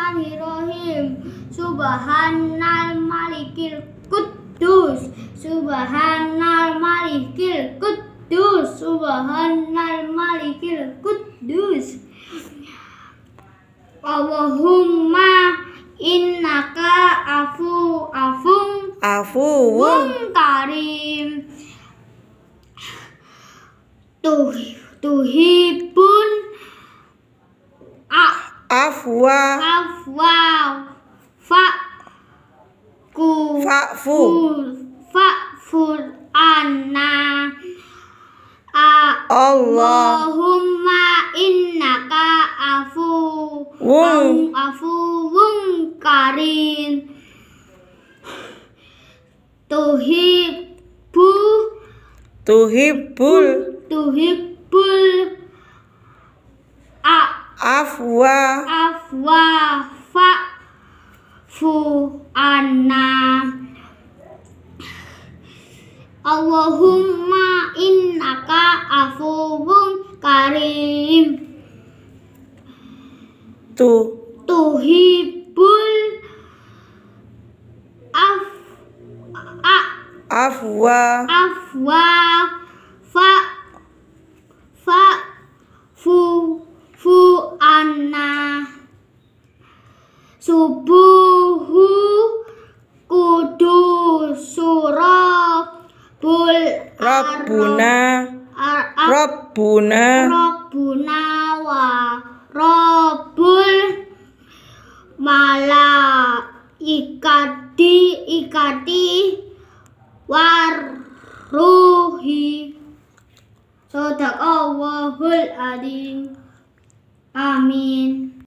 Bismillahirrahmanirrahim. Subhanal Malikil Kudus. Subhanal Malikil Kudus. Subhanal Malikil Kudus. Allahumma innaka afu afung afuwun karim. Tuh tuhibun Afwa. Afwa. Fa. Ku. Fa'fu. Fa'fur anna. A. Allahumma innaka afu. Wung. Afu wung karim. Tuhib. tuhibbul tuhibbul Tuhibul afwa afwa fa fu anna Allahumma innaka afuwun karim tu tuhibul af a afwa afwa subuhu kudu surab bul rabbuna rabbuna rabbuna wa rabbul malaikati ikati warruhi Sadaqallahul Adim Amin